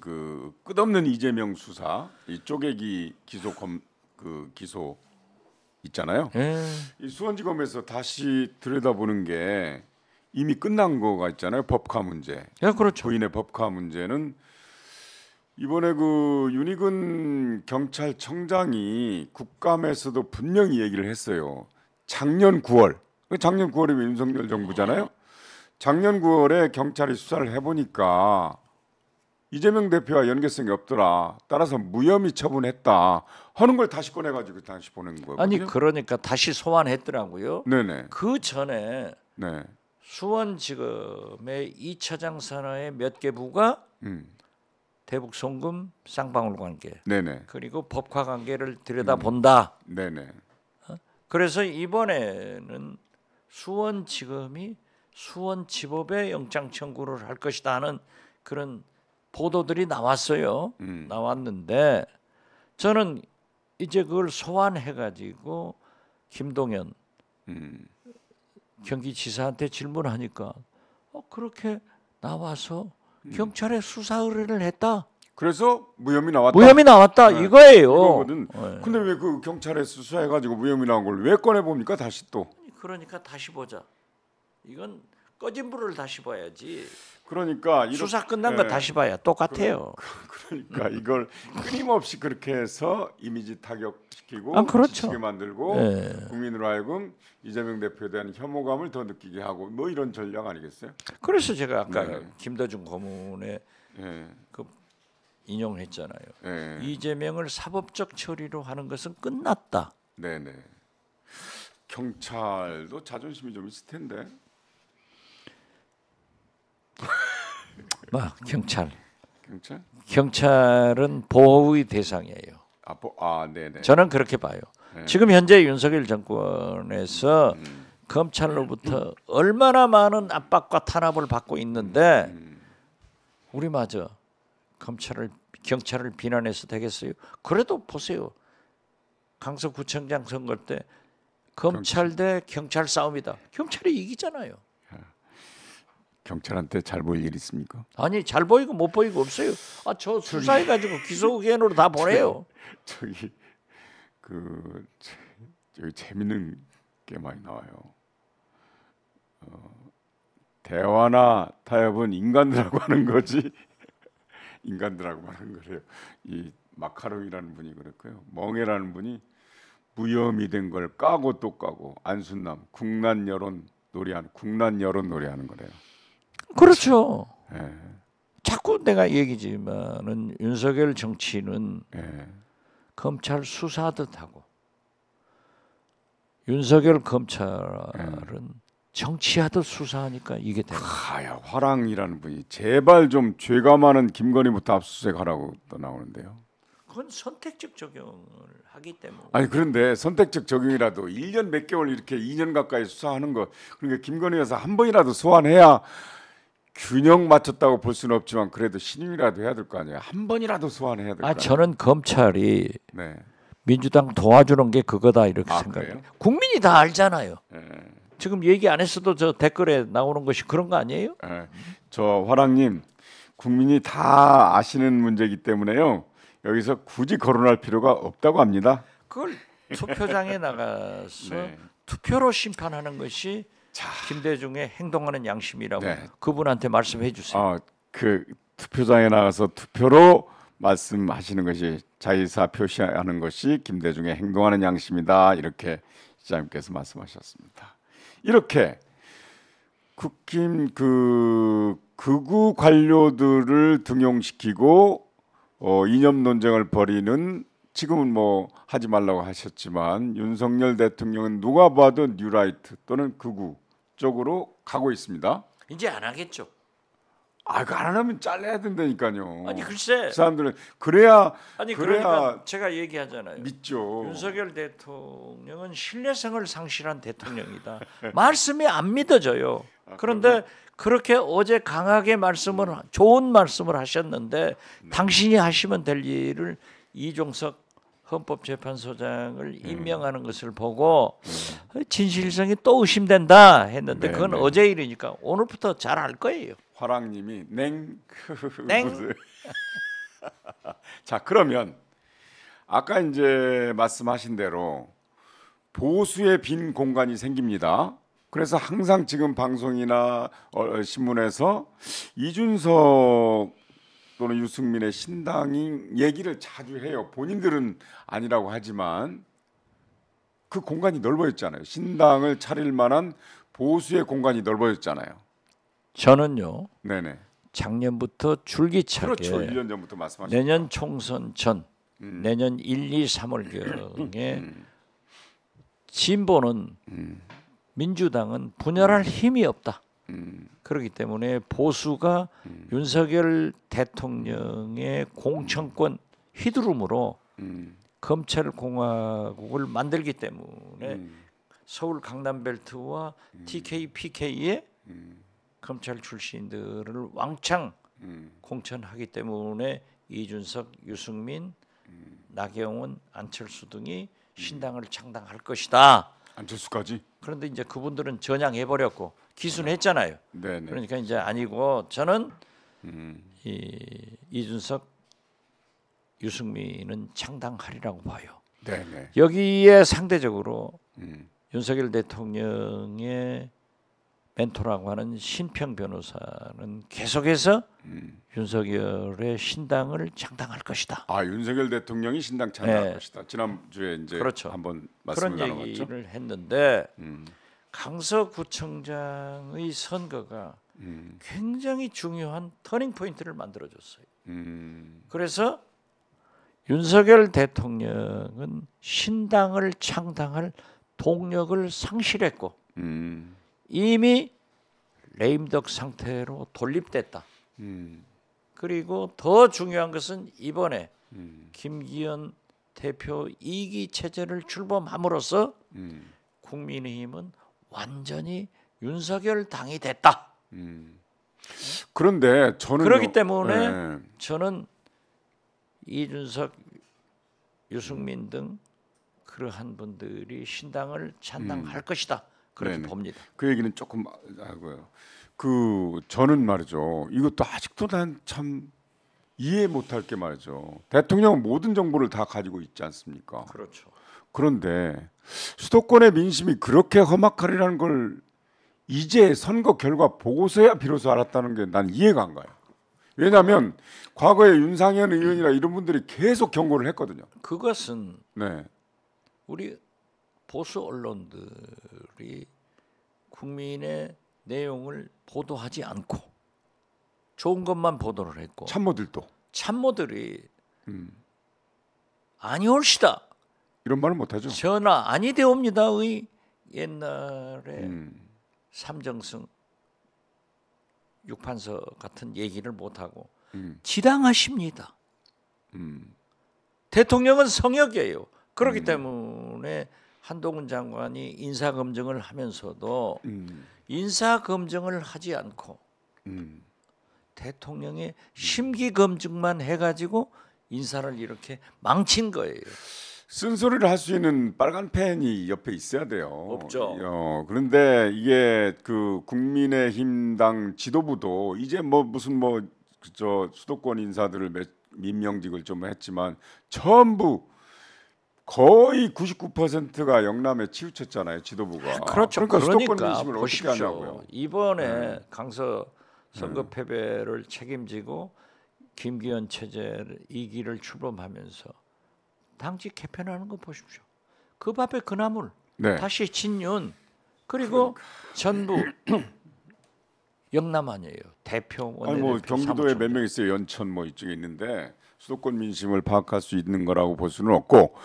그 끝없는 이재명 수사 이 쪼개기 기소 검, 그 기소 있잖아요. 에이. 예. 수원지검에서 다시 들여다보는 게 이미 끝난 거가 있잖아요. 법카 문제. 예, 그렇죠. 부인의 법카 문제는 이번에 그 윤희근 경찰청장이 국감에서도 분명히 얘기를 했어요. 작년 9월, 그 작년 9월이 윤석열 정부잖아요. 작년 9월에 경찰이 수사를 해보니까 이재명 대표와 연계성이 없더라. 따라서 무혐의 처분했다 하는 걸 다시 꺼내가지고 다시 보낸 거예요. 아니 그러니까 다시 소환했더라고요. 네네. 그 전에 네. 수원지검의 2차장 산하의 몇 개 부가 음. 대북 송금 쌍방울 관계 네네. 그리고 법화 관계를 들여다본다. 음. 네네. 어? 그래서 이번에는 수원지검이 수원지법에 영장 청구를 할 것이다 하는 그런 보도들이 나왔어요. 음. 나왔는데 저는 이제 그걸 소환해 가지고 김동연 음. 경기지사한테 질문하니까 어, 그렇게 나와서 음. 경찰에 수사 의뢰를 했다. 그래서 무혐의 나왔다. 무혐의 나왔다 네. 이거예요. 그거거 네. 근데 왜 그 경찰에 수사해가지고 무혐의 나온 걸 왜 꺼내 봅니까 다시 또? 그러니까 다시 보자. 이건 꺼진 불을 다시 봐야지. 그러니까 이런, 수사 끝난 거 예. 다시 봐야 똑같아요. 그, 러니까 이걸 끊임없이 그렇게 해서 이미지 타격시키고 아, 그렇죠. 지치게 만들고 예. 국민으로 하여금 이재명 대표에 대한 혐오감을 더 느끼게 하고 뭐 이런 전략 아니겠어요? 그래서 제가 아까 네. 김대중 고문에 예. 그 인용했잖아요. 예. 이재명을 사법적 처리로 하는 것은 끝났다. 네네. 경찰도 자존심이 좀 있을 텐데. 막 뭐, 경찰. 경찰? 경찰은 보호의 대상이에요. 아, 보, 아 네네. 저는 그렇게 봐요. 네. 지금 현재 윤석열 정권에서 음. 음. 검찰로부터 음. 얼마나 많은 압박과 탄압을 받고 있는데 음. 음. 우리마저 검찰을 경찰을 비난해서 되겠어요? 그래도 보세요. 강서구청장 선거 때 검찰 대 경찰 싸움이다. 경찰이 이기잖아요. 경찰한테 잘 보일 일 있습니까? 아니 잘 보이고 못 보이고 없어요. 아저 수사해 가지고 기소 의견으로 다 보내요. 저기 그 저기 재밌는 게 많이 나와요. 어, 대화나 타협은 인간들하고 하는 거지 인간들하고 하는 거래요. 이 마카롱이라는 분이 그랬고요. 멍해라는 분이 무혐의 된걸 까고 또 까고 안순남 국난 여론 놀이한 국난 여론 놀이하는 거래요. 그렇죠. 예. 자꾸 내가 얘기지만은 윤석열 정치는 예. 검찰 수사듯 하고 윤석열 검찰은 정치하듯 수사하니까 이게 되는 야 화랑이라는 분이 제발 좀 죄가 많은 김건희부터 압수수색하라고 또 나오는데요. 그건 선택적 적용을 하기 때문에. 아니 그런데 선택적 적용이라도 1년 몇 개월 이렇게 2년 가까이 수사하는 거 그러니까 김건희 여사 한 번이라도 소환해야 균형 맞췄다고 볼 수는 없지만 그래도 신임이라도 해야 될 거 아니에요. 한 번이라도 소환해야 될거 아, 아니에요. 아 저는 검찰이 네. 민주당 도와주는 게 그거다 이렇게 아, 생각해요. 국민이 다 알잖아요. 네. 지금 얘기 안 했어도 저 댓글에 나오는 것이 그런 거 아니에요? 네. 저 화랑님 국민이 다 아시는 문제이기 때문에요. 여기서 굳이 거론할 필요가 없다고 합니다. 그걸 투표장에 나가서 네. 투표로 심판하는 것이 자. 김대중의 행동하는 양심이라고 네. 그분한테 말씀해 주세요. 어, 그 투표장에 나가서 투표로 말씀하시는 것이 자의사 표시하는 것이 김대중의 행동하는 양심이다 이렇게 시장님께서 말씀하셨습니다. 이렇게 국힘 그 극우 관료들을 등용시키고 어, 이념 논쟁을 벌이는 지금은 뭐 하지 말라고 하셨지만 윤석열 대통령은 누가 봐도 뉴라이트 또는 극우 쪽으로 가고 있습니다. 이제 안 하겠죠. 아, 그안 하면 잘라야 된다니까요. 아니 글쎄. 그 사람들은 그래야 아니 그래야 그러니까 제가 얘기하잖아요. 믿죠. 윤석열 대통령은 신뢰성을 상실한 대통령이다. 말씀이 안 믿어져요. 아, 그런데 그러면... 그렇게 어제 강하게 말씀을 좋은 말씀을 하셨는데 네. 당신이 하시면 될 일을 이종석 헌법재판소장을 음. 임명하는 것을 보고 음. 어, 진실성이 또 의심된다 했는데 네, 그건 네. 어제 일이니까 오늘부터 잘 알 거예요. 화랑님이 냉. 냉. 자 그러면 아까 이제 말씀하신 대로 보수의 빈 공간이 생깁니다. 그래서 항상 지금 방송이나 어, 신문에서 이준석 또는 유승민의 신당인 얘기를 자주 해요. 본인들은 아니라고 하지만 그 공간이 넓어졌잖아요. 신당을 차릴 만한 보수의 공간이 넓어졌잖아요. 저는요. 네네. 작년부터 줄기차게 그렇죠. 1년 전부터 말씀하 내년 총선 전 음. 내년 1, 2, 3월경에 음. 진보는 음. 민주당은 분열할 힘이 없다. 그렇기 때문에 보수가 음. 윤석열 대통령의 공천권 휘두름으로 음. 검찰공화국을 만들기 때문에 서울 강남벨트와 TK, PK의 검찰 출신들을 왕창 공천하기 때문에 이준석, 유승민, 나경원, 안철수 등이 신당을 창당할 것이다. 안철수까지? 그런데 이제 그분들은 전향해 버렸고 기순했잖아요. 네네. 그러니까 이제 아니고 저는 음. 이, 이준석, 유승민은 창당하리라고 봐요. 네네. 여기에 상대적으로 음. 윤석열 대통령의 멘토라고 하는 신평 변호사는 계속해서 음. 윤석열의 신당을 창당할 것이다. 아 윤석열 대통령이 신당 창당할 네. 것이다. 지난주에 이제 그렇죠. 한번 말씀 나눴죠. 그런 얘기를 했는데 음. 강서구청장의 선거가 음. 굉장히 중요한 터닝 포인트를 만들어줬어요. 음. 그래서 윤석열 대통령은 신당을 창당할 동력을 상실했고 음. 이미 레임덕 상태로 돌립됐다. 음. 그리고 더 중요한 것은 이번에 음. 김기현 대표 이기 체제를 출범함으로써 음. 국민의힘은 완전히 윤석열 당이 됐다. 음. 그런데 저는 그렇기 때문에 네. 저는 이준석, 유승민 등 그러한 분들이 신당을 찬당할 음. 것이다. 그렇게 네네. 봅니다. 그 얘기는 조금 하고요. 그 저는 말이죠. 이것도 아직도 난 참 이해 못할 게 말이죠. 대통령은 모든 정보를 다 가지고 있지 않습니까? 그렇죠. 그런데 수도권의 민심이 그렇게 험악하리라는 걸 이제 선거 결과 보고서야 비로소 알았다는 게 난 이해가 안 가요. 왜냐하면 과거에 윤상현 의원이나 이런 분들이 계속 경고를 했거든요. 그것은 네. 우리 보수 언론들이 국민의 내용을 보도하지 않고 좋은 것만 보도를 했고 참모들도 참모들이 음. 아니올시다 이런 말을 못하죠. 전하 아니 되옵니다의 옛날에 음. 삼정승 육판서 같은 얘기를 못하고 음. 지당하십니다. 음. 대통령은 성역이에요. 그렇기 음. 때문에 한동훈 장관이 인사 검증을 하면서도 음. 인사 검증을 하지 않고 음. 대통령의 음. 심기 검증만 해가지고 인사를 이렇게 망친 거예요. 쓴소리를 할 수 있는 빨간 펜이 옆에 있어야 돼요. 없죠. 어, 그런데 이게 그 국민의힘당 지도부도 이제 뭐 무슨 뭐저 수도권 인사들을 민명직을 좀 했지만 전부 거의 99%가 영남에 치우쳤잖아요 지도부가. 아, 그렇죠. 그러니까, 그러니까 민심을 보십시오. 어떻게 하냐고요. 이번에 네. 강서 네. 선거 패배를 책임지고 김기현 체제 이기를 출범하면서 당시 개편하는 거 보십시오. 그 밥에 그 나물 네. 다시 진윤 그리고 그러니까. 전부 영남 아니에요. 대표 원내 뭐 경기도에 몇 명 있어요. 연천 뭐 이쪽에 있는데 수도권 민심을 파악할 수 있는 거라고 볼 수는 없고